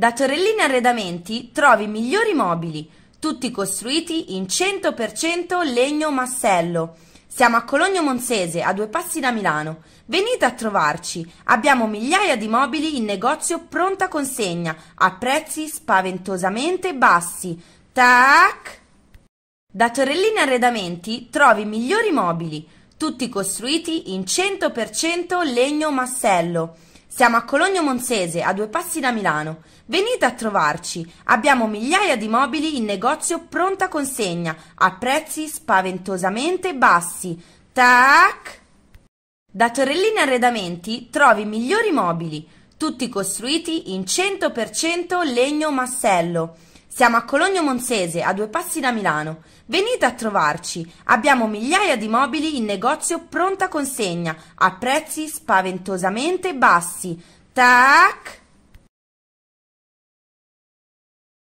Da Torellini Arredamenti trovi i migliori mobili, tutti costruiti in 100% legno massello. Siamo a Cologno Monzese, a due passi da Milano. Venite a trovarci, abbiamo migliaia di mobili in negozio pronta consegna, a prezzi spaventosamente bassi. Tac! Da Torellini Arredamenti trovi i migliori mobili, tutti costruiti in 100% legno massello. Siamo a Cologno Monsese, a due passi da Milano. Venite a trovarci. Abbiamo migliaia di mobili in negozio pronta consegna a prezzi spaventosamente bassi. Tac! Da Torellini Arredamenti trovi i migliori mobili, tutti costruiti in 100% legno massello. Siamo a Cologno Monsese, a due passi da Milano. Venite a trovarci. Abbiamo migliaia di mobili in negozio pronta consegna a prezzi spaventosamente bassi. Tac!